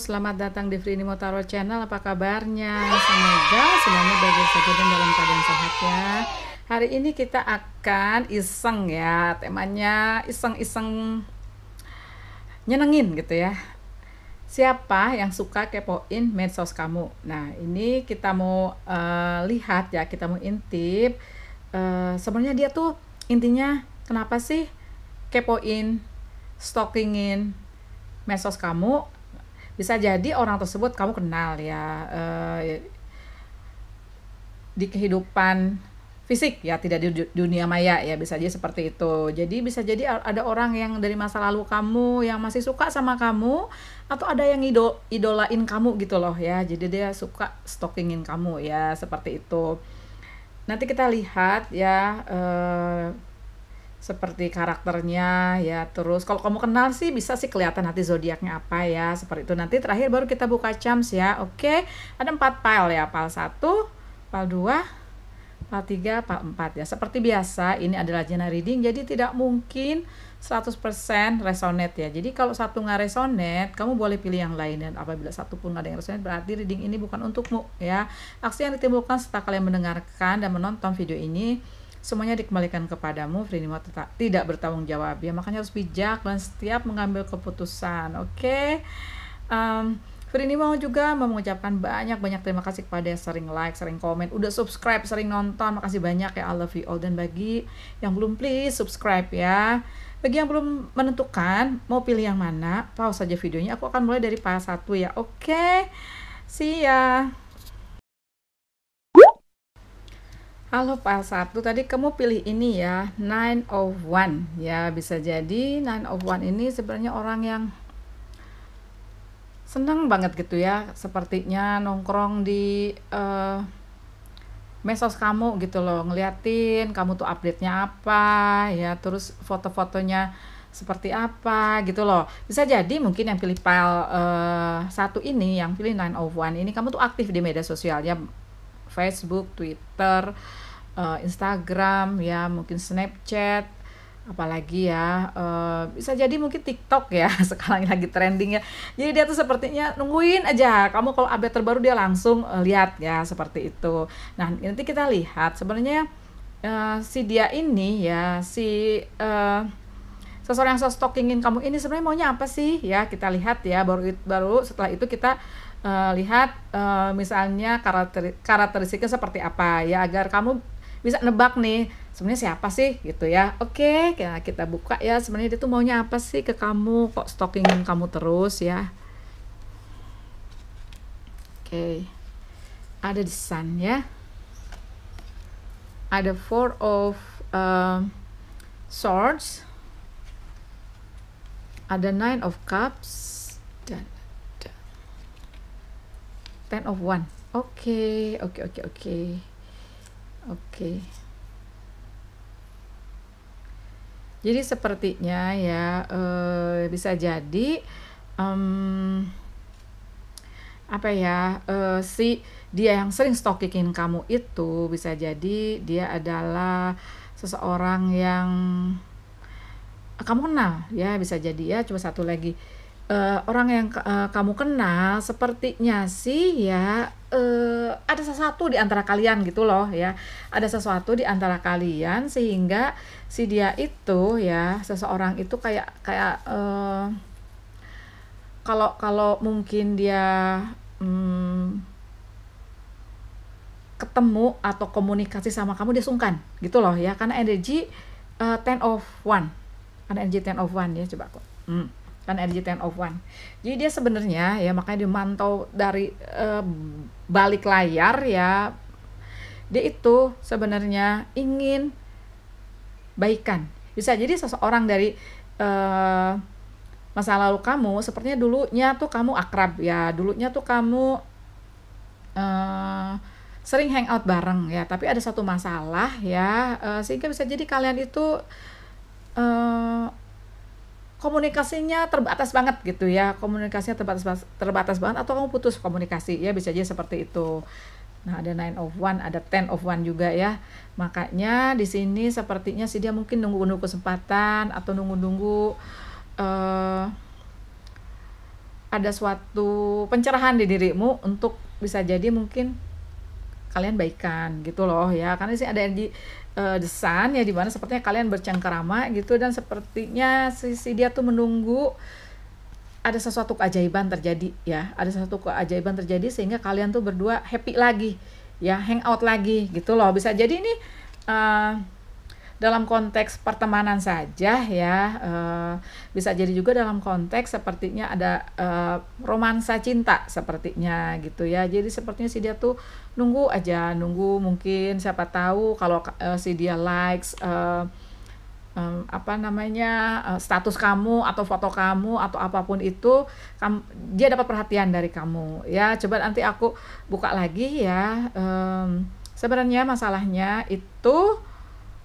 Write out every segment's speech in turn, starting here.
selamat datang di Free Nimo Tarot Channel. Apa kabarnya? Semoga semuanya baik-baik saja dan dalam keadaan sehat ya. Hari ini kita akan iseng ya, temanya iseng-iseng nyenengin gitu ya. Siapa yang suka kepoin medsos kamu? Nah, ini kita mau uh, lihat ya, kita mau intip uh, sebenarnya dia tuh intinya kenapa sih kepoin, stalkingin medsos kamu bisa jadi orang tersebut kamu kenal ya uh, di kehidupan fisik ya tidak di dunia maya ya bisa jadi seperti itu jadi bisa jadi ada orang yang dari masa lalu kamu yang masih suka sama kamu atau ada yang idol idolain kamu gitu loh ya jadi dia suka stalkingin kamu ya seperti itu nanti kita lihat ya uh, seperti karakternya ya terus kalau kamu kenal sih bisa sih kelihatan nanti zodiaknya apa ya seperti itu nanti terakhir baru kita buka charms ya oke ada empat pile ya pile satu pile dua pile tiga pile empat ya seperti biasa ini adalah jenah reading jadi tidak mungkin 100% resonate ya jadi kalau satu nggak resonate kamu boleh pilih yang lain dan apabila satu pun nggak ada yang resonate berarti reading ini bukan untukmu ya aksi yang ditimbulkan setelah kalian mendengarkan dan menonton video ini Semuanya dikembalikan kepadamu, tetap tidak bertanggung jawab. Ya, makanya harus bijak dan setiap mengambil keputusan. Oke. Okay? Um, Frini mau juga mengucapkan banyak-banyak terima kasih kepada yang sering like, sering komen, udah subscribe, sering nonton. Makasih banyak ya, I love you all. Dan bagi yang belum, please subscribe ya. Bagi yang belum menentukan mau pilih yang mana, pause saja videonya. Aku akan mulai dari pas satu ya. Oke, okay. see ya. Halo Pak 1 tadi kamu pilih ini ya, nine of one ya bisa jadi nine of one ini sebenarnya orang yang senang banget gitu ya, sepertinya nongkrong di uh, mesos kamu gitu loh, ngeliatin kamu tuh update-nya apa ya, terus foto-fotonya seperti apa gitu loh. Bisa jadi mungkin yang pilih file uh, eh, satu ini, yang pilih nine of one ini kamu tuh aktif di media sosial ya Facebook, Twitter, uh, Instagram, ya mungkin Snapchat, apalagi ya uh, bisa jadi mungkin TikTok ya sekarang lagi trending ya. Jadi dia tuh sepertinya nungguin aja. Kamu kalau update terbaru dia langsung uh, lihat ya seperti itu. Nah nanti kita lihat sebenarnya uh, si dia ini ya si uh, seseorang yang stalkingin kamu ini sebenarnya maunya apa sih ya kita lihat ya baru baru setelah itu kita uh, lihat uh, misalnya karakter karakteristiknya seperti apa ya agar kamu bisa nebak nih sebenarnya siapa sih gitu ya oke okay, kita buka ya sebenarnya dia tuh maunya apa sih ke kamu kok stalking kamu terus ya oke okay. ada desain ya ada four of uh, swords ada nine of cups ten of one oke oke oke oke oke jadi sepertinya ya eh, bisa jadi um, apa ya uh, si dia yang sering stalking kamu itu bisa jadi dia adalah seseorang yang kamu kenal ya bisa jadi ya coba satu lagi uh, orang yang uh, kamu kenal sepertinya sih ya uh, ada sesuatu di antara kalian gitu loh ya ada sesuatu di antara kalian sehingga si dia itu ya seseorang itu kayak kayak uh, kalau kalau mungkin dia hmm, ketemu atau komunikasi sama kamu dia sungkan gitu loh ya karena energi uh, ten of one karena energi ten of one ya coba aku hmm kan RG10 of one jadi dia sebenarnya ya makanya dimantau dari eh, balik layar ya dia itu sebenarnya ingin baikan bisa jadi seseorang dari eh, masa lalu kamu sepertinya dulunya tuh kamu akrab ya dulunya tuh kamu uh, sering hangout bareng ya tapi ada satu masalah ya uh, sehingga bisa jadi kalian itu komunikasinya terbatas banget gitu ya komunikasinya terbatas terbatas banget atau kamu putus komunikasi ya bisa aja seperti itu nah ada nine of one ada ten of one juga ya makanya di sini sepertinya si dia mungkin nunggu-nunggu kesempatan atau nunggu-nunggu uh, ada suatu pencerahan di dirimu untuk bisa jadi mungkin kalian baikan gitu loh ya karena sih ada energi uh, eh, desan ya di mana sepertinya kalian bercengkerama gitu dan sepertinya si dia tuh menunggu ada sesuatu keajaiban terjadi ya ada sesuatu keajaiban terjadi sehingga kalian tuh berdua happy lagi ya hangout lagi gitu loh bisa jadi ini uh, eh, dalam konteks pertemanan saja ya uh, bisa jadi juga dalam konteks sepertinya ada uh, romansa cinta sepertinya gitu ya jadi sepertinya si dia tuh nunggu aja nunggu mungkin siapa tahu kalau uh, si dia likes uh, um, apa namanya uh, status kamu atau foto kamu atau apapun itu kamu, dia dapat perhatian dari kamu ya coba nanti aku buka lagi ya um, sebenarnya masalahnya itu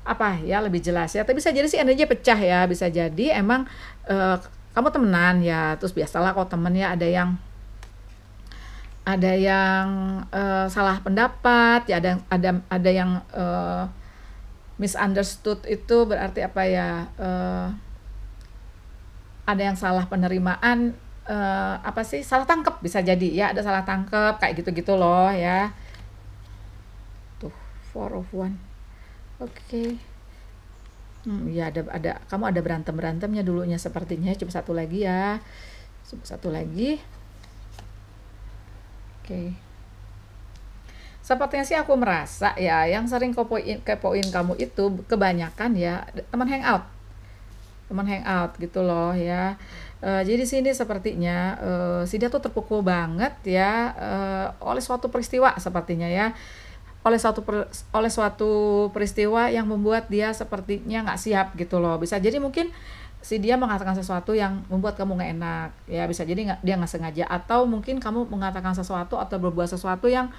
apa ya lebih jelas ya tapi bisa jadi sih energi pecah ya bisa jadi emang uh, kamu temenan ya terus biasalah kalau temennya ada yang ada yang uh, salah pendapat ya ada ada ada yang uh, misunderstood itu berarti apa ya uh, ada yang salah penerimaan uh, apa sih salah tangkep bisa jadi ya ada salah tangkep kayak gitu gitu loh ya tuh four of one Oke. Okay. Hmm, ya ada ada kamu ada berantem berantemnya dulunya sepertinya cuma satu lagi ya satu lagi. Oke. Okay. Sepertinya sih aku merasa ya yang sering kepoin kepoin kamu itu kebanyakan ya teman hangout teman hangout gitu loh ya. E, jadi sini sepertinya e, si dia tuh terpukul banget ya e, oleh suatu peristiwa sepertinya ya oleh suatu per, oleh suatu peristiwa yang membuat dia sepertinya nggak siap gitu loh bisa jadi mungkin si dia mengatakan sesuatu yang membuat kamu nggak enak ya bisa jadi gak, dia nggak sengaja atau mungkin kamu mengatakan sesuatu atau berbuat sesuatu yang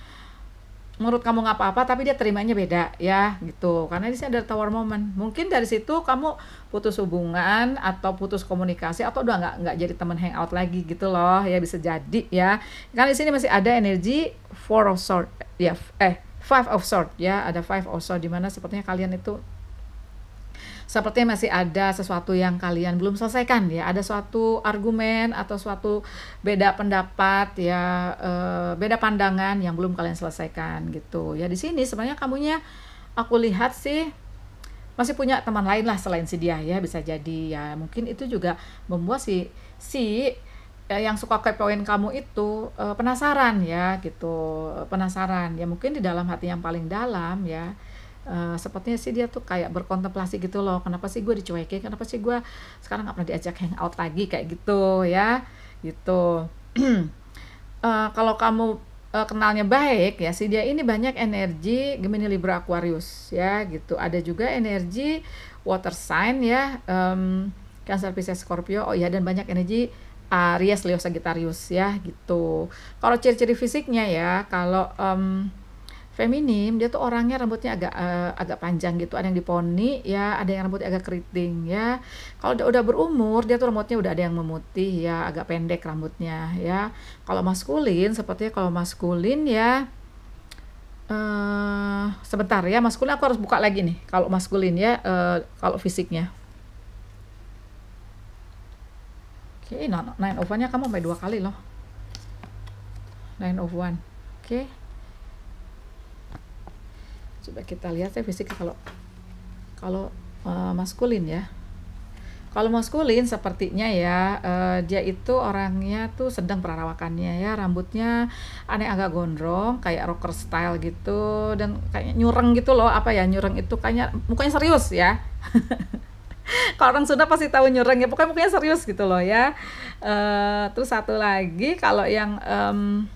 menurut kamu nggak apa-apa tapi dia terimanya beda ya gitu karena di sini ada tower moment mungkin dari situ kamu putus hubungan atau putus komunikasi atau udah nggak nggak jadi teman hangout lagi gitu loh ya bisa jadi ya karena di sini masih ada energi four of sword ya eh five of sword ya ada five of sword dimana sepertinya kalian itu sepertinya masih ada sesuatu yang kalian belum selesaikan ya ada suatu argumen atau suatu beda pendapat ya e, beda pandangan yang belum kalian selesaikan gitu ya di sini sebenarnya kamunya aku lihat sih masih punya teman lain lah selain si dia ya bisa jadi ya mungkin itu juga membuat si si Eh, yang suka kepoin kamu itu uh, penasaran ya gitu penasaran ya mungkin di dalam hati yang paling dalam ya uh, sepertinya sih dia tuh kayak berkontemplasi gitu loh kenapa sih gue dicuekin kenapa sih gue sekarang nggak pernah diajak out lagi kayak gitu ya gitu uh, kalau kamu uh, kenalnya baik ya si dia ini banyak energi Gemini Libra Aquarius ya gitu ada juga energi water sign ya um, Cancer Pisces Scorpio oh iya dan banyak energi Aries, Leo, Sagittarius ya gitu. Kalau ciri-ciri fisiknya ya, kalau um, feminim dia tuh orangnya rambutnya agak uh, agak panjang gitu, ada yang diponi ya, ada yang rambutnya agak keriting ya. Kalau udah, udah berumur dia tuh rambutnya udah ada yang memutih ya, agak pendek rambutnya ya. Kalau maskulin sepertinya kalau maskulin ya uh, sebentar ya maskulin aku harus buka lagi nih kalau maskulin ya uh, kalau fisiknya Oke, okay, nine of one nya kamu sampai dua kali loh. nine of one, Oke. Okay. Coba kita lihat ya fisika kalau kalau uh, maskulin ya. Kalau maskulin sepertinya ya uh, dia itu orangnya tuh sedang perawakannya ya, rambutnya aneh agak gondrong kayak rocker style gitu dan kayak nyureng gitu loh, apa ya nyureng itu kayaknya mukanya serius ya. kalau orang Sunda pasti tahu nyurang ya pokoknya pokoknya serius gitu loh ya uh, terus satu lagi kalau yang um,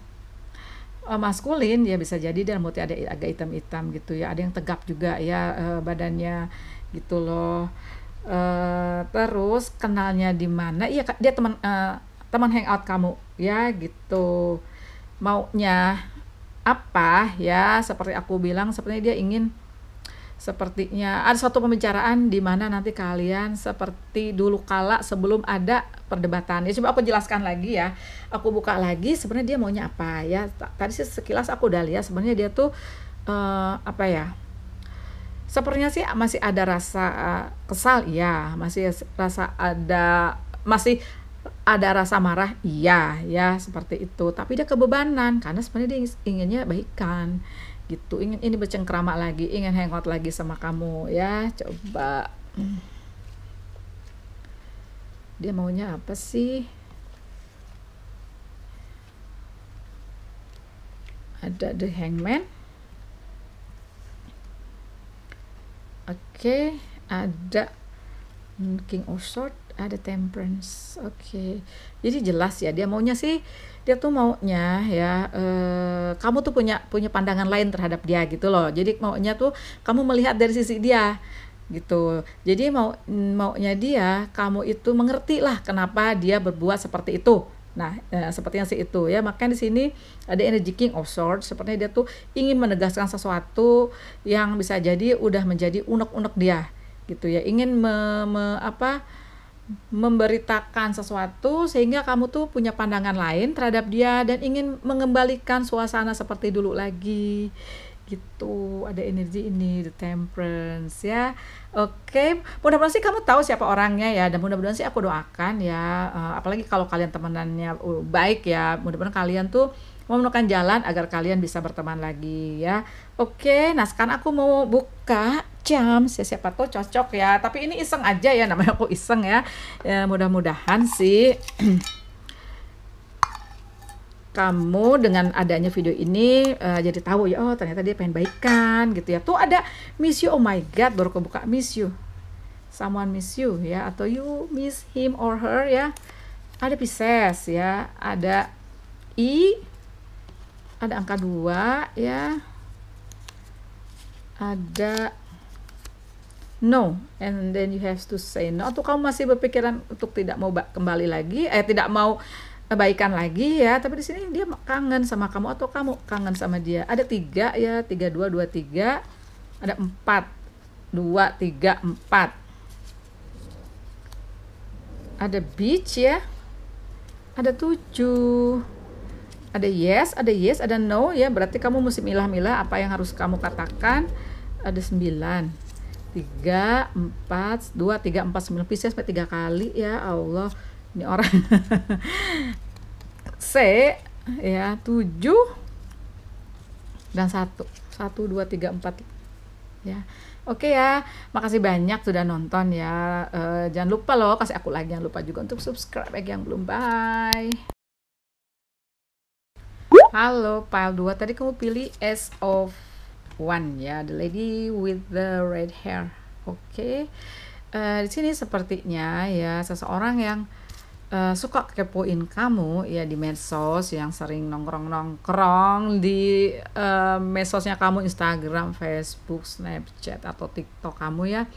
maskulin ya bisa jadi dan mulutnya ada agak hitam-hitam gitu ya ada yang tegap juga ya uh, badannya gitu loh uh, terus kenalnya di mana iya dia teman uh, teman hangout kamu ya gitu maunya apa ya seperti aku bilang sepertinya dia ingin sepertinya ada suatu pembicaraan di mana nanti kalian seperti dulu kala sebelum ada perdebatan. Ya coba aku jelaskan lagi ya. Aku buka lagi sebenarnya dia maunya apa ya. Tadi sih sekilas aku udah lihat sebenarnya dia tuh uh, apa ya? Sepertinya sih masih ada rasa uh, kesal iya. masih rasa ada masih ada rasa marah iya ya seperti itu tapi dia kebebanan karena sebenarnya dia inginnya baikkan gitu ingin ini bercengkrama lagi ingin hangout lagi sama kamu ya coba dia maunya apa sih ada the hangman oke okay, ada king of swords ada temperance oke okay. jadi jelas ya dia maunya sih dia tuh maunya ya uh, kamu tuh punya punya pandangan lain terhadap dia gitu loh jadi maunya tuh kamu melihat dari sisi dia gitu jadi mau maunya dia kamu itu mengerti lah kenapa dia berbuat seperti itu Nah, eh, seperti yang si itu ya, makanya di sini ada energy king of swords, sepertinya dia tuh ingin menegaskan sesuatu yang bisa jadi udah menjadi unek-unek dia gitu ya. Ingin me, me apa memberitakan sesuatu sehingga kamu tuh punya pandangan lain terhadap dia dan ingin mengembalikan suasana seperti dulu lagi gitu ada energi ini the temperance ya oke okay. mudah-mudahan sih kamu tahu siapa orangnya ya dan mudah-mudahan sih aku doakan ya uh, apalagi kalau kalian temenannya uh, baik ya mudah-mudahan kalian tuh menemukan jalan agar kalian bisa berteman lagi ya oke okay, nah sekarang aku mau buka jam sih siapa tuh cocok ya tapi ini iseng aja ya namanya aku iseng ya, ya mudah-mudahan sih kamu dengan adanya video ini uh, jadi tahu ya oh ternyata dia pengen baikan gitu ya tuh ada miss you oh my god baru kebuka miss you someone miss you ya atau you miss him or her ya ada Pisces ya ada i ada angka dua ya ada no and then you have to say no atau kamu masih berpikiran untuk tidak mau kembali lagi eh tidak mau kebaikan lagi ya tapi di sini dia kangen sama kamu atau kamu kangen sama dia ada tiga ya tiga dua dua tiga ada empat dua tiga empat ada beach ya ada tujuh ada yes ada yes ada no ya berarti kamu mesti milah-milah apa yang harus kamu katakan ada sembilan tiga empat dua tiga empat sembilan Pisces sampai tiga kali ya Allah ini orang C ya tujuh dan satu satu dua tiga empat ya oke okay ya makasih banyak sudah nonton ya uh, jangan lupa loh kasih aku lagi jangan lupa juga untuk subscribe bagi yang belum bye halo pile 2 tadi kamu pilih S of perempuan ya the lady with the red hair oke okay. uh, eh, di sini sepertinya ya seseorang yang uh, suka kepoin kamu ya di medsos yang sering nongkrong nongkrong di uh, medsosnya kamu Instagram Facebook Snapchat atau TikTok kamu ya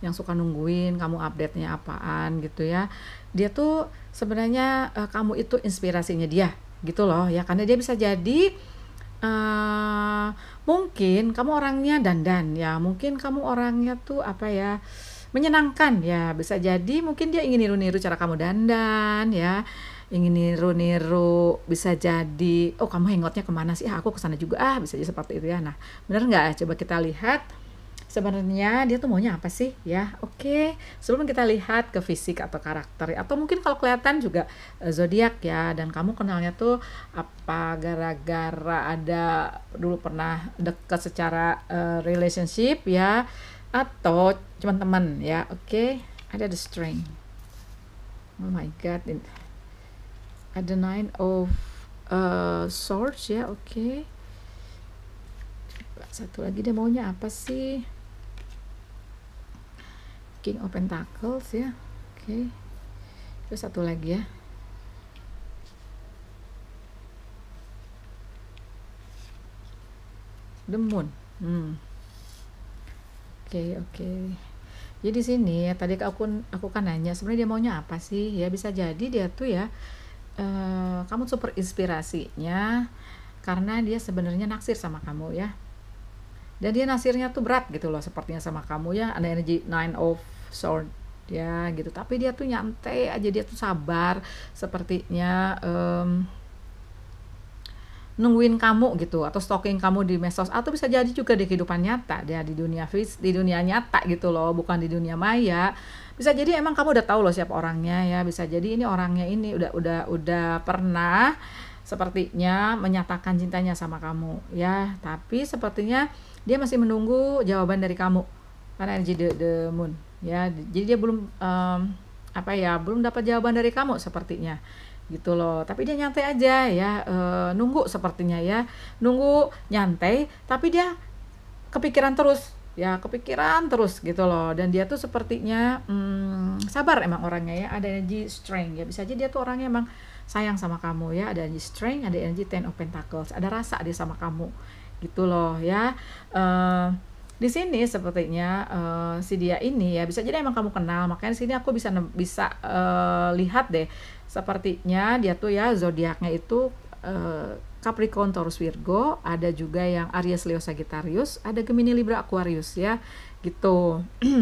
yang suka nungguin kamu update-nya apaan gitu ya. Dia tuh sebenarnya uh, kamu itu inspirasinya dia gitu loh ya karena dia bisa jadi uh, mungkin kamu orangnya dandan ya, mungkin kamu orangnya tuh apa ya, menyenangkan ya, bisa jadi mungkin dia ingin niru-niru cara kamu dandan ya, ingin niru-niru bisa jadi, "Oh kamu hangoutnya kemana sih? Ah aku kesana juga ah," bisa jadi seperti itu ya. Nah benar nggak? Coba kita lihat sebenarnya dia tuh maunya apa sih ya oke okay. sebelum kita lihat ke fisik atau karakter atau mungkin kalau kelihatan juga uh, zodiak ya dan kamu kenalnya tuh apa gara-gara ada dulu pernah dekat secara uh, relationship ya atau cuma teman ya oke okay. ada the string oh my god ada nine of uh, swords ya oke okay. satu lagi dia maunya apa sih King of Pentacles ya oke okay. terus satu lagi ya The Moon hmm. oke okay, oke okay. jadi sini ya tadi aku aku kan nanya sebenarnya dia maunya apa sih ya bisa jadi dia tuh ya uh, kamu super inspirasinya karena dia sebenarnya naksir sama kamu ya dan dia nasirnya tuh berat gitu loh sepertinya sama kamu ya ada energi nine of sword ya gitu tapi dia tuh nyantai aja dia tuh sabar sepertinya um, nungguin kamu gitu atau stalking kamu di medsos atau bisa jadi juga di kehidupan nyata dia di dunia fis di dunia nyata gitu loh bukan di dunia maya bisa jadi emang kamu udah tahu loh siapa orangnya ya bisa jadi ini orangnya ini udah udah udah pernah sepertinya menyatakan cintanya sama kamu ya tapi sepertinya dia masih menunggu jawaban dari kamu karena energi the, the moon ya jadi dia belum um, apa ya belum dapat jawaban dari kamu sepertinya gitu loh tapi dia nyantai aja ya e, nunggu sepertinya ya nunggu nyantai tapi dia kepikiran terus ya kepikiran terus gitu loh dan dia tuh sepertinya hmm, sabar emang orangnya ya ada energi strength ya bisa aja dia tuh orangnya emang sayang sama kamu ya ada energi strength ada energi ten of pentacles ada rasa dia sama kamu gitu loh ya uh, di sini sepertinya uh, si dia ini ya bisa jadi emang kamu kenal makanya di sini aku bisa bisa uh, lihat deh sepertinya dia tuh ya zodiaknya itu uh, Capricorn Taurus Virgo ada juga yang Aries Leo Sagittarius ada Gemini Libra Aquarius ya gitu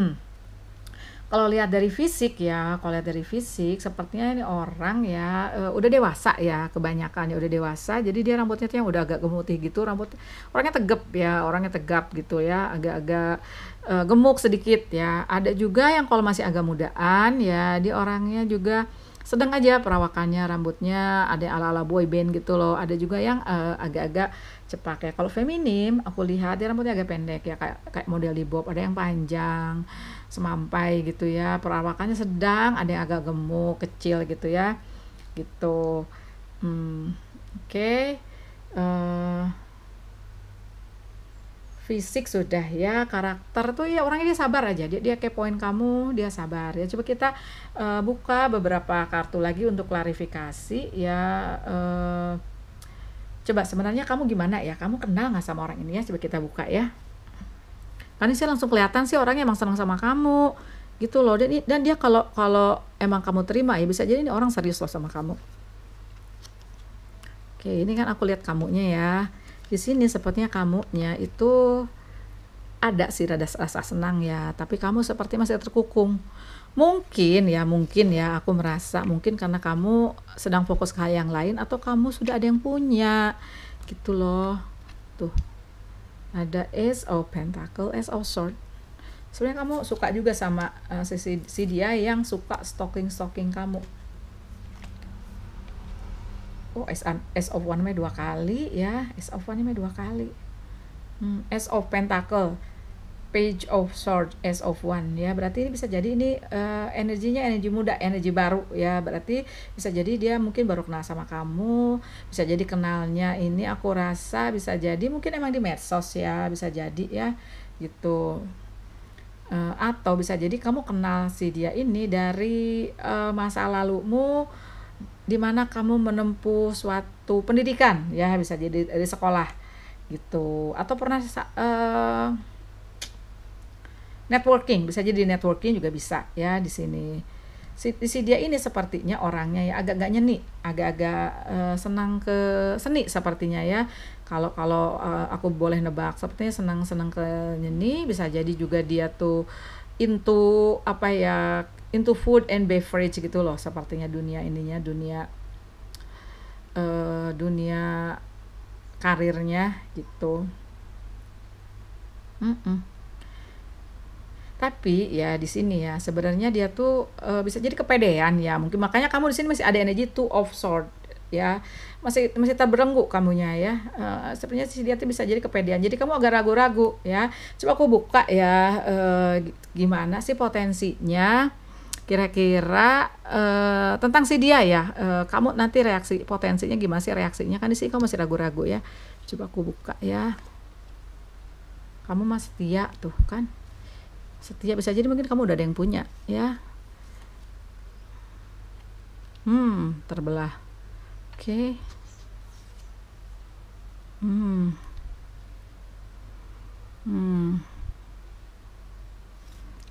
kalau lihat dari fisik ya, kalau lihat dari fisik sepertinya ini orang ya uh, udah dewasa ya kebanyakan ya udah dewasa. Jadi dia rambutnya tuh yang udah agak gemutih gitu, rambut orangnya tegap ya, orangnya tegap gitu ya, agak-agak uh, gemuk sedikit ya. Ada juga yang kalau masih agak mudaan ya, dia orangnya juga sedang aja perawakannya, rambutnya ada ala-ala boy band gitu loh. Ada juga yang uh, agak-agak cepak ya. Kalau feminim aku lihat dia rambutnya agak pendek ya kayak kayak model di bob, ada yang panjang semampai gitu ya perawakannya sedang ada yang agak gemuk kecil gitu ya gitu hmm, oke okay. uh, eh, fisik sudah ya karakter tuh ya orangnya dia sabar aja dia dia kepoin kamu dia sabar ya coba kita uh, buka beberapa kartu lagi untuk klarifikasi ya uh, coba sebenarnya kamu gimana ya kamu kenal nggak sama orang ini ya coba kita buka ya karena sih langsung kelihatan sih orangnya emang senang sama kamu gitu loh dan dan dia kalau kalau emang kamu terima ya bisa jadi ini orang serius loh sama kamu oke ini kan aku lihat kamunya ya di sini sepertinya kamunya itu ada sih rada rasa senang ya tapi kamu seperti masih terkukung mungkin ya mungkin ya aku merasa mungkin karena kamu sedang fokus ke hal yang lain atau kamu sudah ada yang punya gitu loh tuh ada Ace of Pentacle, Ace of Sword. Sebenarnya kamu suka juga sama uh, si, si, si dia yang suka stalking-stalking kamu. Oh, S, S of One-nya dua kali ya. S of One-nya dua kali. Hmm, S of Pentacle page of sword as of one ya berarti ini bisa jadi ini uh, energinya energi muda energi baru ya berarti bisa jadi dia mungkin baru kenal sama kamu bisa jadi kenalnya ini aku rasa bisa jadi mungkin emang di medsos ya bisa jadi ya gitu uh, atau bisa jadi kamu kenal si dia ini dari uh, masa lalumu di mana kamu menempuh suatu pendidikan ya bisa jadi dari sekolah gitu atau pernah uh, networking bisa jadi networking juga bisa ya di sini si, si dia ini sepertinya orangnya ya agak agak nyeni agak-agak uh, senang ke seni sepertinya ya kalau kalau uh, aku boleh nebak sepertinya senang senang ke nyeni bisa jadi juga dia tuh into apa ya into food and beverage gitu loh sepertinya dunia ininya dunia uh, dunia karirnya gitu mm -mm. Tapi ya di sini ya sebenarnya dia tuh uh, bisa jadi kepedean ya. Mungkin makanya kamu di sini masih ada energi two of sword ya. Masih masih terbelenggu kamunya ya. Uh, sebenarnya sih dia tuh bisa jadi kepedean. Jadi kamu agak ragu-ragu ya. Coba aku buka ya uh, gimana sih potensinya kira-kira uh, tentang si dia ya uh, kamu nanti reaksi potensinya gimana sih reaksinya kan di sini kamu masih ragu-ragu ya coba aku buka ya kamu masih dia tuh kan setiap bisa jadi mungkin kamu udah ada yang punya ya hmm terbelah oke okay. hmm hmm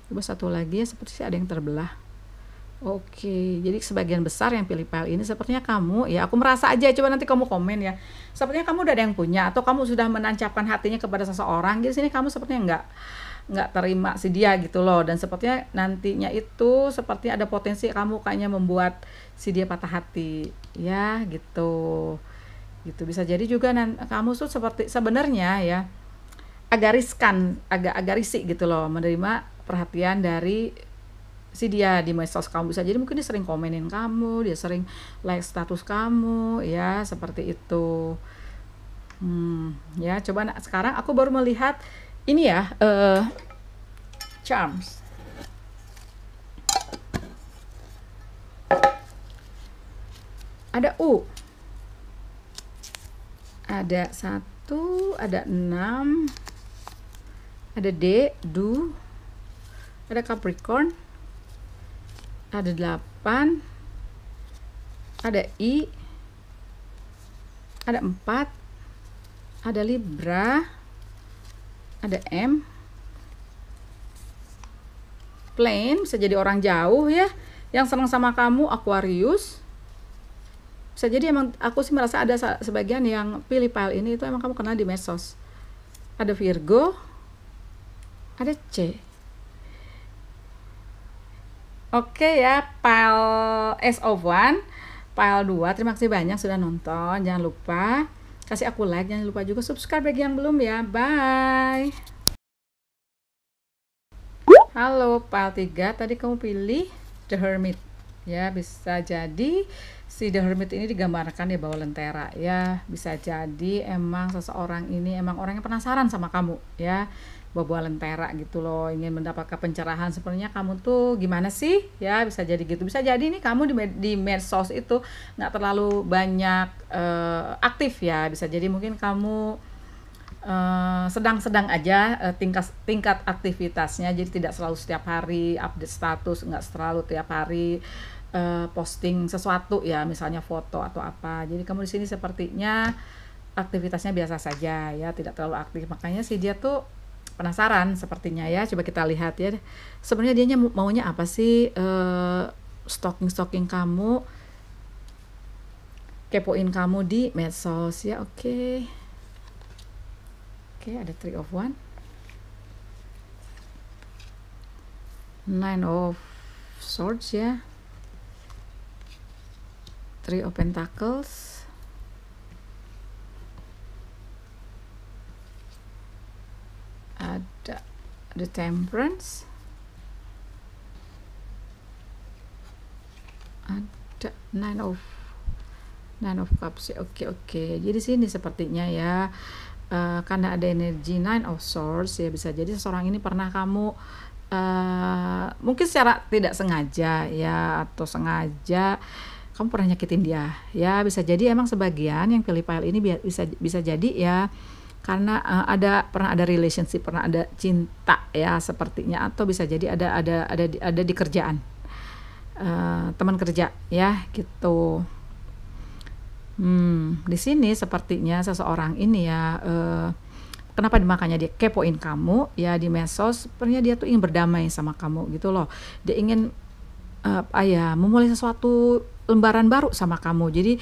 coba satu lagi ya seperti ada yang terbelah Oke, jadi sebagian besar yang pilih file ini sepertinya kamu ya, aku merasa aja coba nanti kamu komen ya. Sepertinya kamu udah ada yang punya atau kamu sudah menancapkan hatinya kepada seseorang. Jadi sini kamu sepertinya enggak nggak terima si dia gitu loh dan sepertinya nantinya itu sepertinya ada potensi kamu kayaknya membuat si dia patah hati ya gitu gitu bisa jadi juga nan kamu tuh seperti sebenarnya ya agak riskan agak agak risik gitu loh menerima perhatian dari si dia di medsos kamu bisa jadi mungkin dia sering komenin kamu dia sering like status kamu ya seperti itu hmm ya coba sekarang aku baru melihat ini ya uh, charms ada u ada satu ada enam ada d du ada capricorn ada delapan ada i ada empat ada libra ada M plane bisa jadi orang jauh ya yang senang sama kamu Aquarius bisa jadi emang aku sih merasa ada sebagian yang pilih file ini itu emang kamu kenal di medsos ada Virgo ada C oke ya pile S of One, pile 2 terima kasih banyak sudah nonton jangan lupa kasih aku like jangan lupa juga subscribe bagi yang belum ya bye halo pal 3 tadi kamu pilih the hermit ya bisa jadi si The Hermit ini digambarkan ya bahwa lentera ya bisa jadi emang seseorang ini emang orang yang penasaran sama kamu ya bawa bawa lentera gitu loh ingin mendapatkan pencerahan sebenarnya kamu tuh gimana sih ya bisa jadi gitu bisa jadi nih kamu di, di medsos itu nggak terlalu banyak uh, aktif ya bisa jadi mungkin kamu eh, sedang-sedang uh, aja uh, eh, tingkat tingkat aktivitasnya jadi tidak selalu setiap hari update status nggak selalu tiap hari uh, posting sesuatu ya misalnya foto atau apa jadi kamu di sini sepertinya aktivitasnya biasa saja ya tidak terlalu aktif makanya si dia tuh penasaran sepertinya ya coba kita lihat ya sebenarnya dianya maunya apa sih uh, eh, stalking stalking kamu kepoin kamu di medsos ya oke okay. oke okay, ada three of one nine of swords ya Three of Pentacles ada The Temperance ada Nine of Nine of Cups ya. oke okay, oke okay. jadi sini sepertinya ya uh, karena ada energi Nine of Swords ya bisa jadi seseorang ini pernah kamu uh, mungkin secara tidak sengaja ya atau sengaja uh, kamu pernah nyakitin dia ya bisa jadi emang sebagian yang pilih file ini bisa bisa jadi ya karena uh, ada pernah ada relationship pernah ada cinta ya sepertinya atau bisa jadi ada ada ada ada di, ada di kerjaan uh, teman kerja ya gitu hmm di sini sepertinya seseorang ini ya uh, kenapa makanya dia kepoin kamu ya di medsos sepertinya dia tuh ingin berdamai sama kamu gitu loh dia ingin uh, ah memulai sesuatu lembaran baru sama kamu jadi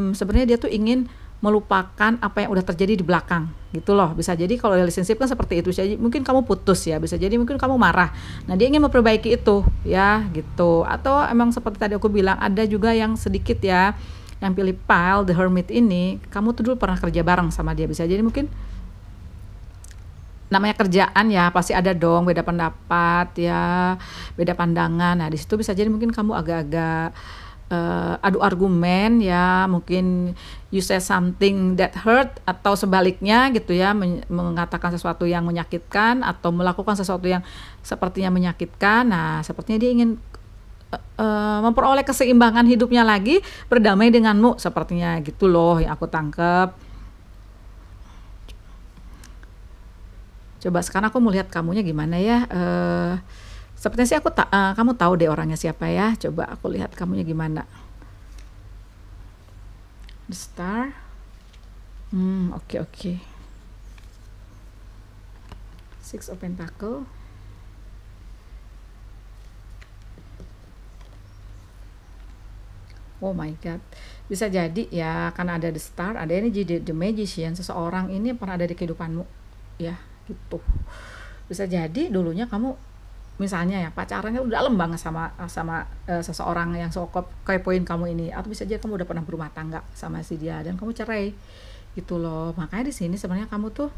hmm, sebenarnya dia tuh ingin melupakan apa yang udah terjadi di belakang gitu loh bisa jadi kalau relationship kan seperti itu jadi mungkin kamu putus ya bisa jadi mungkin kamu marah nah dia ingin memperbaiki itu ya gitu atau emang seperti tadi aku bilang ada juga yang sedikit ya yang pilih pal the hermit ini kamu tuh dulu pernah kerja bareng sama dia bisa jadi mungkin namanya kerjaan ya pasti ada dong beda pendapat ya beda pandangan nah di situ bisa jadi mungkin kamu agak-agak uh, adu argumen ya mungkin you say something that hurt atau sebaliknya gitu ya men mengatakan sesuatu yang menyakitkan atau melakukan sesuatu yang sepertinya menyakitkan nah sepertinya dia ingin uh, memperoleh keseimbangan hidupnya lagi berdamai denganmu sepertinya gitu loh yang aku tangkep coba sekarang aku mau lihat kamunya gimana ya uh, Sepertinya sih aku ta uh, kamu tahu deh orangnya siapa ya. Coba aku lihat kamunya gimana. The Star. Hmm, oke okay, oke. Okay. Six of Pentacles. Oh my god. Bisa jadi ya karena ada The Star, ada ini jadi The Magician, seseorang ini pernah ada di kehidupanmu. Ya, gitu. Bisa jadi dulunya kamu misalnya ya pacarannya kan udah dalam banget sama sama uh, seseorang yang sokop kayak poin kamu ini atau bisa aja kamu udah pernah berumah tangga sama si dia dan kamu cerai gitu loh makanya di sini sebenarnya kamu tuh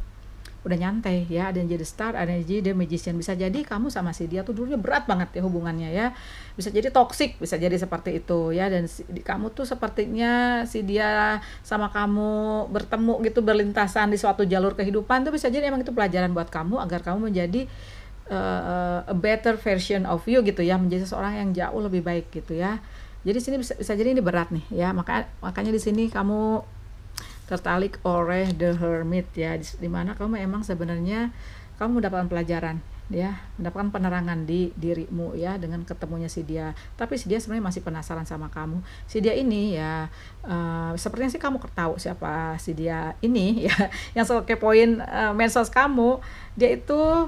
udah nyantai ya ada yang jadi star ada yang jadi magician bisa jadi kamu sama si dia tuh dulunya berat banget ya hubungannya ya bisa jadi toksik bisa jadi seperti itu ya dan si, di, kamu tuh sepertinya si dia sama kamu bertemu gitu berlintasan di suatu jalur kehidupan tuh bisa jadi emang itu pelajaran buat kamu agar kamu menjadi uh, a better version of you gitu ya menjadi seseorang yang jauh lebih baik gitu ya jadi sini bisa, bisa jadi ini berat nih ya maka makanya di sini kamu tertarik oleh the hermit ya di, mana kamu emang sebenarnya kamu mendapatkan pelajaran ya mendapatkan penerangan di dirimu ya dengan ketemunya si dia tapi si dia sebenarnya masih penasaran sama kamu si dia ini ya uh, sepertinya sih kamu tahu siapa si dia ini ya yang soal kepoin uh, mensos kamu dia itu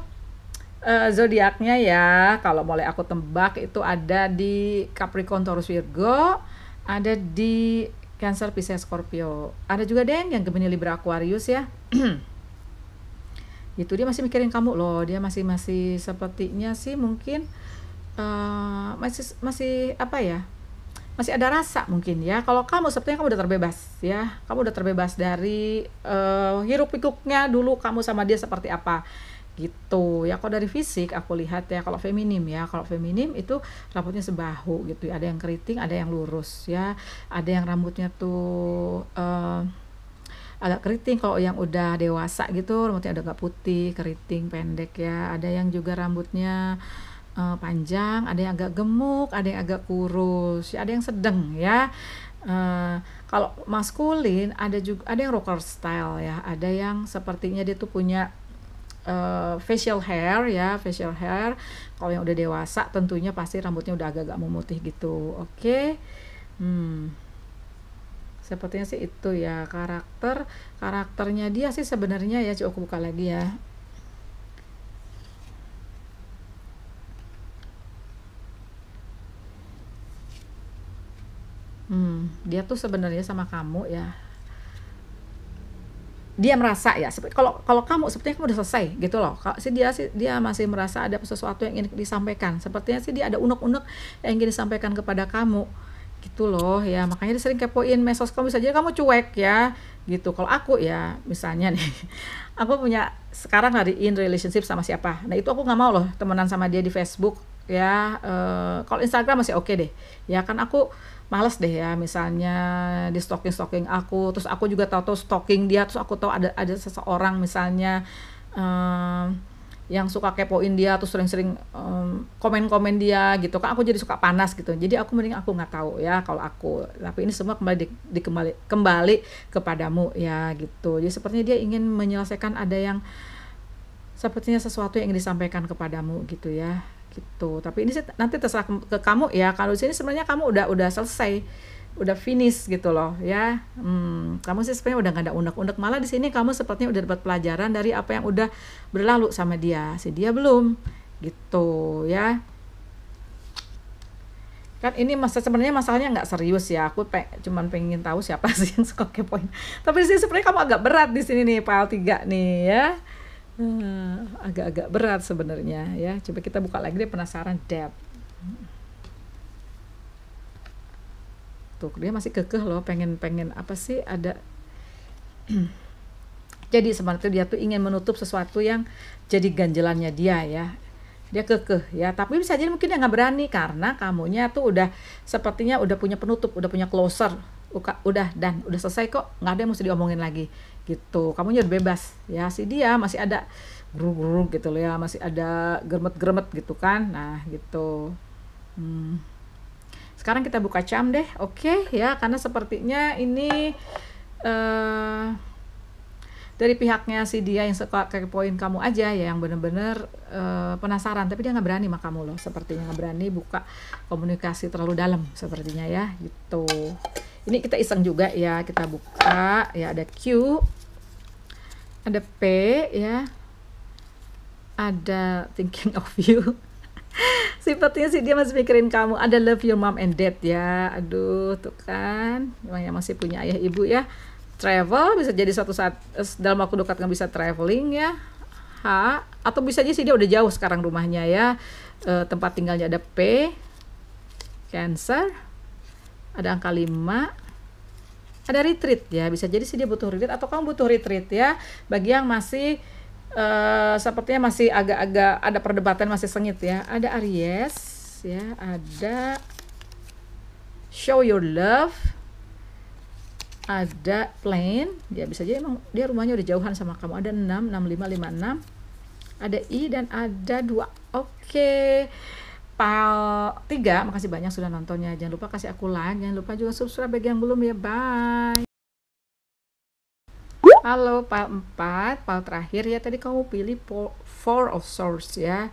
uh, zodiaknya ya kalau boleh aku tembak itu ada di Capricorn Taurus Virgo ada di Cancer Pisces Scorpio ada juga deng yang Gemini Libra Aquarius ya itu dia masih mikirin kamu loh dia masih masih sepertinya sih mungkin uh, masih masih apa ya masih ada rasa mungkin ya kalau kamu sepertinya kamu udah terbebas ya kamu udah terbebas dari uh, eh, hiruk pikuknya dulu kamu sama dia seperti apa gitu ya kalau dari fisik aku lihat ya kalau feminim ya kalau feminim itu rambutnya sebahu gitu ya. ada yang keriting ada yang lurus ya ada yang rambutnya tuh uh, agak keriting kalau yang udah dewasa gitu rambutnya udah agak putih keriting pendek ya ada yang juga rambutnya uh, panjang ada yang agak gemuk ada yang agak kurus ya, ada yang sedang ya Uh, kalau maskulin ada juga ada yang rocker style ya ada yang sepertinya dia tuh punya uh, facial hair ya facial hair kalau yang udah dewasa tentunya pasti rambutnya udah agak-agak memutih gitu oke okay? hmm sepertinya sih itu ya karakter karakternya dia sih sebenarnya ya coba buka lagi ya hmm dia tuh sebenarnya sama kamu ya dia merasa ya kalau kalau kamu sepertinya kamu udah selesai gitu loh kalau si dia si, dia masih merasa ada sesuatu yang ingin disampaikan sepertinya sih dia ada unek-unek yang ingin disampaikan kepada kamu gitu loh ya makanya dia sering kepoin mesos kamu bisa saja kamu cuek ya gitu kalau aku ya misalnya nih aku punya sekarang hari in relationship sama siapa nah itu aku nggak mau loh temenan sama dia di Facebook ya eh, kalau Instagram masih oke okay deh ya kan aku males deh ya misalnya di stalking stalking aku terus aku juga tahu-tahu stalking dia terus aku tahu ada ada seseorang misalnya um, yang suka kepoin dia terus sering-sering um, komen-komen dia gitu kan aku jadi suka panas gitu jadi aku mending aku nggak tahu ya kalau aku tapi ini semua kembali di, di kembali kembali kepadamu ya gitu jadi sepertinya dia ingin menyelesaikan ada yang sepertinya sesuatu yang ingin disampaikan kepadamu gitu ya gitu tapi ini sih nanti terserah ke, ke kamu ya kalau di sini sebenarnya kamu udah udah selesai udah finish gitu loh ya hmm, kamu sih sebenarnya udah gak ada unek-unek malah di sini kamu sepertinya udah dapat pelajaran dari apa yang udah berlalu sama dia si dia belum gitu ya kan ini masa sebenarnya masalahnya nggak serius ya aku pe cuman pengen tahu siapa sih yang suka kepoin tapi di sini sebenarnya kamu agak berat di sini nih pal 3 nih ya Eh, agak-agak uh, berat sebenarnya ya. Coba kita buka lagi deh penasaran debt. Tuh, dia masih kekeh loh pengen-pengen apa sih ada jadi sebenarnya dia tuh ingin menutup sesuatu yang jadi ganjelannya dia ya dia kekeh ya tapi bisa jadi mungkin dia nggak berani karena kamunya tuh udah sepertinya udah punya penutup udah punya closer udah dan udah selesai kok nggak ada yang mesti diomongin lagi gitu kamunya bebas ya si dia masih ada guru-guru gitu loh ya masih ada germet-germet gitu kan nah gitu hmm. sekarang kita buka cam deh oke okay, ya karena sepertinya ini uh, dari pihaknya si dia yang suka kayak poin kamu aja ya yang bener-bener uh, penasaran tapi dia nggak berani sama kamu loh sepertinya nggak berani buka komunikasi terlalu dalam sepertinya ya gitu ini kita iseng juga ya kita buka ya ada Q ada P ya ada thinking of you Sifatnya sih dia masih mikirin kamu. Ada love your mom and dad ya. Aduh, tuh kan. Memang yang masih punya ayah ibu ya. Travel bisa jadi suatu saat eh, dalam waktu dekat kan bisa traveling ya. H atau bisa aja sih dia udah jauh sekarang rumahnya ya. Eh, tempat tinggalnya ada P. Cancer ada angka 5 ada retreat ya bisa jadi sih dia butuh retreat atau kamu butuh retreat ya bagi yang masih uh, sepertinya masih agak-agak ada perdebatan masih sengit ya ada Aries ya ada show your love ada plane ya bisa jadi emang dia rumahnya udah jauhan sama kamu ada 6 6 5 5 6 ada i dan ada dua oke okay. PAL 3. Makasih banyak sudah nontonnya. Jangan lupa kasih aku like, jangan lupa juga subscribe bagi yang belum ya. Bye. Halo PAL 4, PAL terakhir ya. Tadi kamu pilih Four of Swords ya.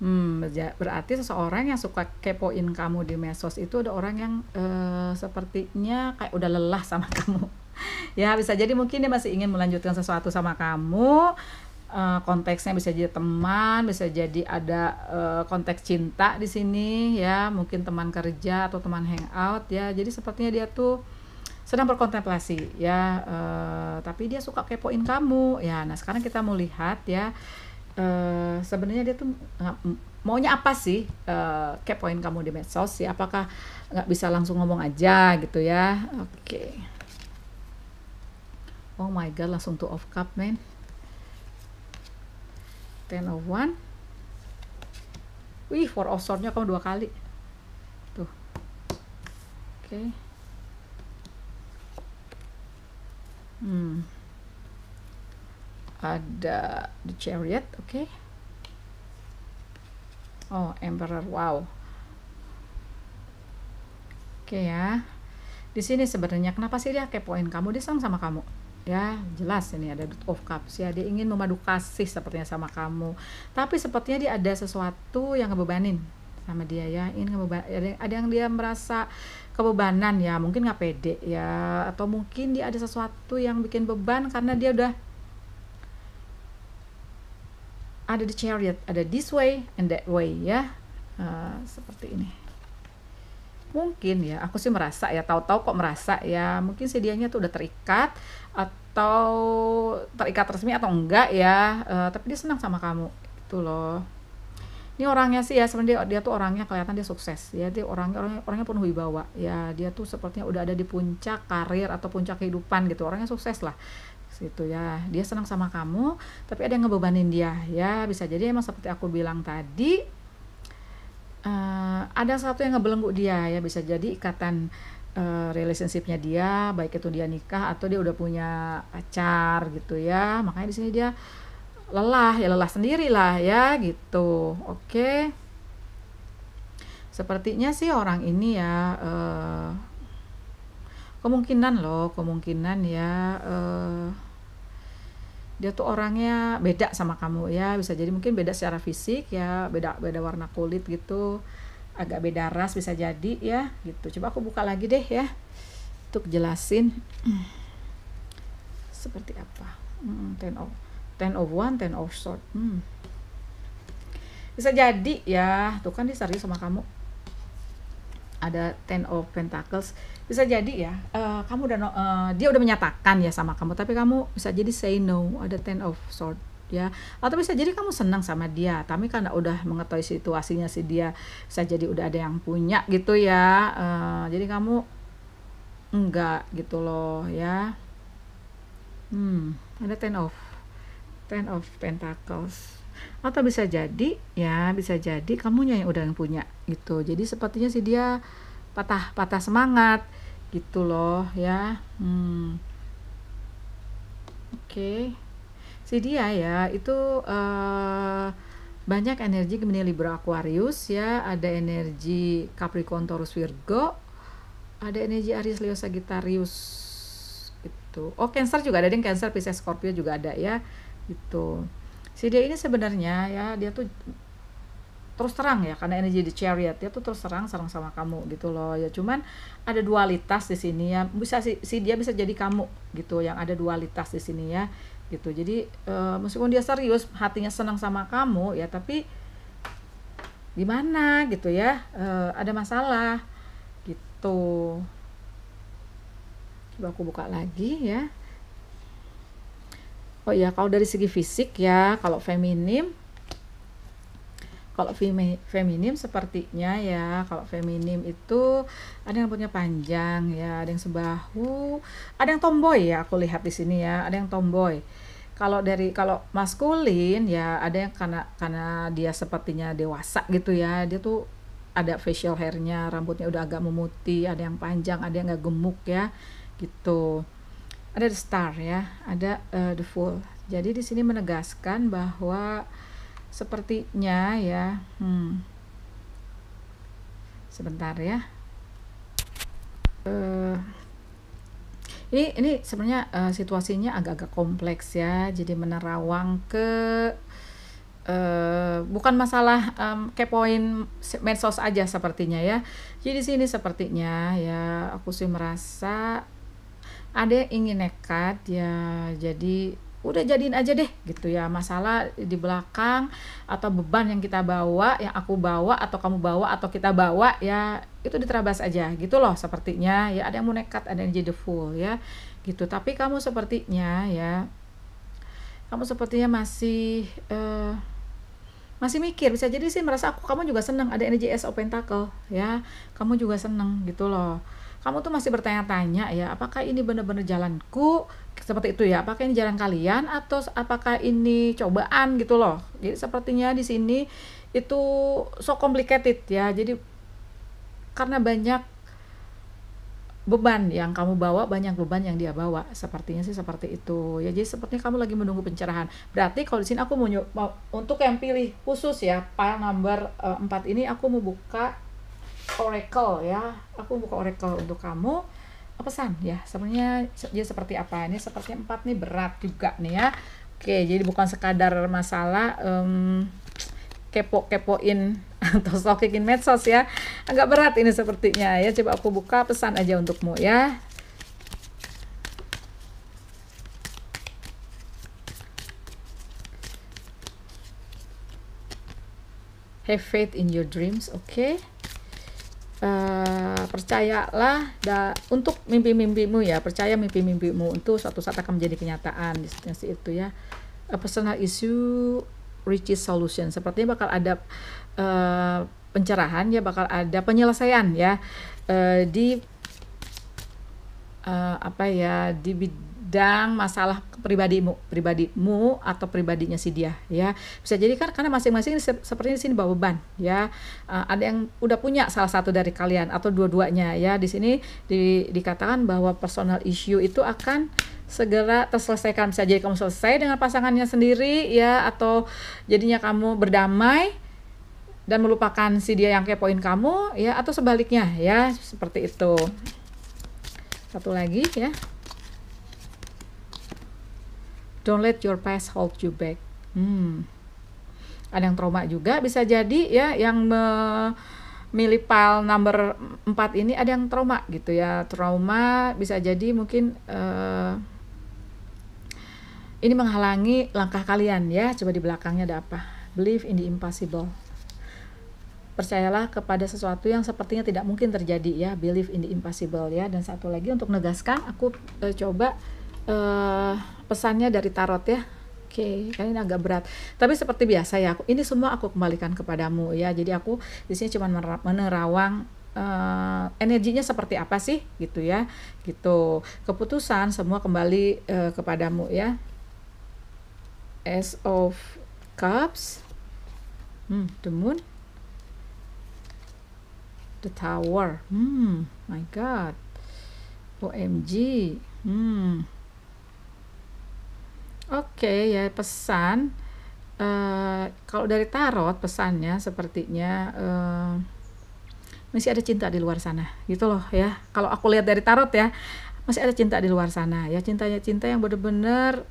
Hmm, berarti seseorang yang suka kepoin kamu di medsos itu ada orang yang uh, sepertinya kayak udah lelah sama kamu. ya bisa jadi mungkin dia masih ingin melanjutkan sesuatu sama kamu Eh, konteksnya bisa jadi teman, bisa jadi ada uh, konteks cinta di sini ya, mungkin teman kerja atau teman hangout ya. Jadi sepertinya dia tuh sedang berkontemplasi ya, uh, tapi dia suka kepoin kamu ya. Nah sekarang kita mau lihat ya, uh, sebenarnya dia tuh maunya apa sih uh, kepoin kamu di medsos sih? Ya? Apakah nggak bisa langsung ngomong aja gitu ya? Oke. Okay. Oh my god, langsung tuh off cup, man. 10 of 1 wih for of swordnya kamu dua kali tuh oke okay. hmm ada the chariot oke okay. oh emperor wow oke okay, ya di sini sebenarnya kenapa sih dia kepoin kamu dia sama sama kamu ya jelas ini ada root of cups ya dia ingin memadu kasih sepertinya sama kamu tapi sepertinya dia ada sesuatu yang ngebebanin sama dia ya ini ada yang dia merasa kebebanan ya mungkin nggak pede ya atau mungkin dia ada sesuatu yang bikin beban karena dia udah ada the chariot ada this way and that way ya uh, seperti ini mungkin ya aku sih merasa ya tahu-tahu kok merasa ya mungkin sedianya tuh udah terikat atau terikat resmi atau enggak ya uh, tapi dia senang sama kamu itu loh ini orangnya sih ya sebenarnya dia tuh orangnya kelihatan dia sukses ya dia orangnya orangnya orangnya penuh wibawa ya dia tuh sepertinya udah ada di puncak karir atau puncak kehidupan gitu orangnya sukses lah gitu ya dia senang sama kamu tapi ada yang ngebebanin dia ya bisa jadi emang seperti aku bilang tadi uh, ada satu yang ngebelenggu dia ya bisa jadi ikatan uh, relationshipnya dia baik itu dia nikah atau dia udah punya pacar gitu ya makanya di sini dia lelah ya lelah sendirilah ya gitu oke okay. sepertinya sih orang ini ya uh, kemungkinan loh kemungkinan ya uh, dia tuh orangnya beda sama kamu ya bisa jadi mungkin beda secara fisik ya beda beda warna kulit gitu agak beda ras bisa jadi ya gitu coba aku buka lagi deh ya untuk jelasin seperti apa hmm, ten of ten of one ten of short hmm. bisa jadi ya tuh kan dia serius sama kamu ada Ten of Pentacles bisa jadi ya uh, kamu udah uh, dia udah menyatakan ya sama kamu tapi kamu bisa jadi say no ada Ten of Sword ya atau bisa jadi kamu senang sama dia tapi karena udah mengetahui situasinya si dia bisa jadi udah ada yang punya gitu ya uh, jadi kamu enggak gitu loh ya hmm ada Ten of Ten of Pentacles atau bisa jadi ya bisa jadi kamu yang udah yang punya gitu jadi sepertinya sih dia patah patah semangat gitu loh ya hmm. oke okay. si dia ya itu uh, banyak energi Gemini Libra Aquarius ya ada energi Capricorn Taurus Virgo ada energi Aries Leo Sagittarius gitu oh Cancer juga ada yang Cancer Pisces Scorpio juga ada ya gitu si dia ini sebenarnya ya dia tuh terus terang ya karena energi di chariot dia tuh terus terang serang sama kamu gitu loh ya cuman ada dualitas di sini ya bisa si, si dia bisa jadi kamu gitu yang ada dualitas di sini ya gitu jadi e, meskipun dia serius hatinya senang sama kamu ya tapi gimana gitu ya e, ada masalah gitu coba aku buka lagi ya Oh ya, kalau dari segi fisik ya, kalau feminim kalau femi, feminim sepertinya ya kalau feminim itu ada yang rambutnya panjang ya ada yang sebahu ada yang tomboy ya aku lihat di sini ya ada yang tomboy kalau dari kalau maskulin ya ada yang karena karena dia sepertinya dewasa gitu ya dia tuh ada facial hairnya rambutnya udah agak memutih ada yang panjang ada yang nggak gemuk ya gitu ada the star ya, ada uh, the full. Jadi di sini menegaskan bahwa sepertinya ya, hmm, sebentar ya. Uh, ini ini sebenarnya uh, situasinya agak-agak kompleks ya, jadi menerawang ke Uh, bukan masalah um, kepoin medsos aja sepertinya ya. Jadi di sini sepertinya ya aku sih merasa ada yang ingin nekat ya jadi udah jadiin aja deh gitu ya masalah di belakang atau beban yang kita bawa yang aku bawa atau kamu bawa atau kita bawa ya itu diterabas aja gitu loh sepertinya ya ada yang mau nekat ada yang jadi full ya gitu tapi kamu sepertinya ya kamu sepertinya masih uh, masih mikir bisa jadi sih merasa aku kamu juga seneng ada energi S Pentacle ya kamu juga seneng gitu loh kamu tuh masih bertanya-tanya ya, apakah ini benar-benar jalanku seperti itu ya? Apakah ini jalan kalian atau apakah ini cobaan gitu loh. Jadi sepertinya di sini itu so complicated ya. Jadi karena banyak beban yang kamu bawa banyak beban yang dia bawa sepertinya sih seperti itu ya jadi sepertinya kamu lagi menunggu pencerahan berarti kalau di sini aku mau, mau untuk yang pilih khusus ya file number uh, eh, 4 ini aku mau buka Oracle ya aku buka Oracle untuk kamu pesan ya sebenarnya dia seperti apa ini seperti empat nih berat juga nih ya oke jadi bukan sekadar masalah um, kepo-kepoin atau stalking medsos ya agak berat ini sepertinya ya coba aku buka pesan aja untukmu ya have faith in your dreams oke okay. Uh, percayalah da, untuk mimpi-mimpimu ya percaya mimpi-mimpimu untuk suatu saat akan menjadi kenyataan di itu ya a personal issue reaches solution sepertinya bakal ada uh, pencerahan ya bakal ada penyelesaian ya uh, di uh, apa ya di sedang masalah pribadimu, pribadimu atau pribadinya si dia ya. Bisa jadi kan karena masing-masing sepertinya di sini bawa beban ya. Uh, ada yang udah punya salah satu dari kalian atau dua-duanya ya. Di sini di, dikatakan bahwa personal issue itu akan segera terselesaikan bisa jadi kamu selesai dengan pasangannya sendiri ya atau jadinya kamu berdamai dan melupakan si dia yang kepoin kamu ya atau sebaliknya ya seperti itu satu lagi ya Don't let your past hold you back. Hmm. Ada yang trauma juga bisa jadi ya yang memilih file number 4 ini ada yang trauma gitu ya. Trauma bisa jadi mungkin uh, ini menghalangi langkah kalian ya. Coba di belakangnya ada apa? Believe in the impossible percayalah kepada sesuatu yang sepertinya tidak mungkin terjadi ya believe in the impossible ya dan satu lagi untuk negaskan aku uh, coba eh, pesannya dari tarot ya. Oke, okay, ini agak berat. Tapi seperti biasa ya, aku ini semua aku kembalikan kepadamu ya. Jadi aku di sini cuma menerawang uh, energinya seperti apa sih gitu ya. Gitu. Keputusan semua kembali uh, kepadamu ya. As of Cups. Hmm, the Moon. The Tower. Hmm, my god. OMG. Hmm. Oke ya pesan, eee, eh, kalau dari tarot pesannya sepertinya, eee, eh, masih ada cinta di luar sana gitu loh ya, kalau aku lihat dari tarot ya, masih ada cinta di luar sana ya cintanya cinta yang bener-bener,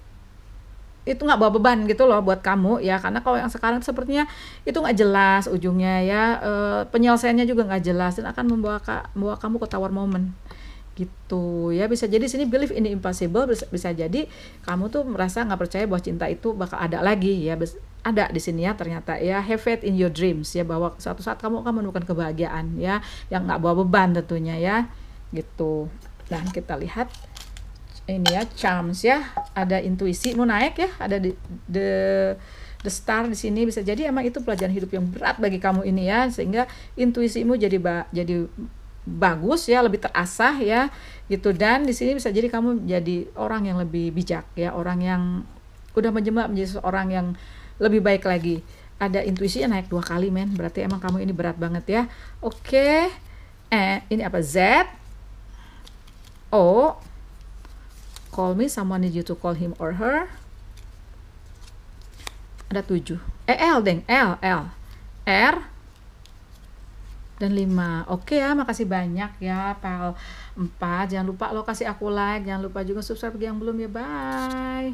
itu nggak bawa beban gitu loh buat kamu ya karena kalau yang sekarang sepertinya itu nggak jelas ujungnya ya, eee, eh, penyelesaiannya juga nggak jelas dan akan membawa ka membawa kamu ke tower moment gitu ya bisa jadi sini belief ini impossible bisa, bisa jadi kamu tuh merasa nggak percaya bahwa cinta itu bakal ada lagi ya bes, ada di sini ya ternyata ya have faith in your dreams ya bahwa suatu saat kamu akan menemukan kebahagiaan ya yang nggak bawa beban tentunya ya gitu dan kita lihat ini ya charms ya ada intuisi mau naik ya ada di the the star di sini bisa jadi emang itu pelajaran hidup yang berat bagi kamu ini ya sehingga intuisimu jadi jadi bagus ya lebih terasah ya gitu dan di sini bisa jadi kamu jadi orang yang lebih bijak ya orang yang udah menjemah menjadi seorang yang lebih baik lagi ada intuisinya naik dua kali men berarti emang kamu ini berat banget ya oke okay. E, eh ini apa Z O call me someone need you to call him or her ada tujuh eh L deng L L R dan 5 oke ya makasih banyak ya pal 4 jangan lupa lo kasih aku like jangan lupa juga subscribe yang belum ya bye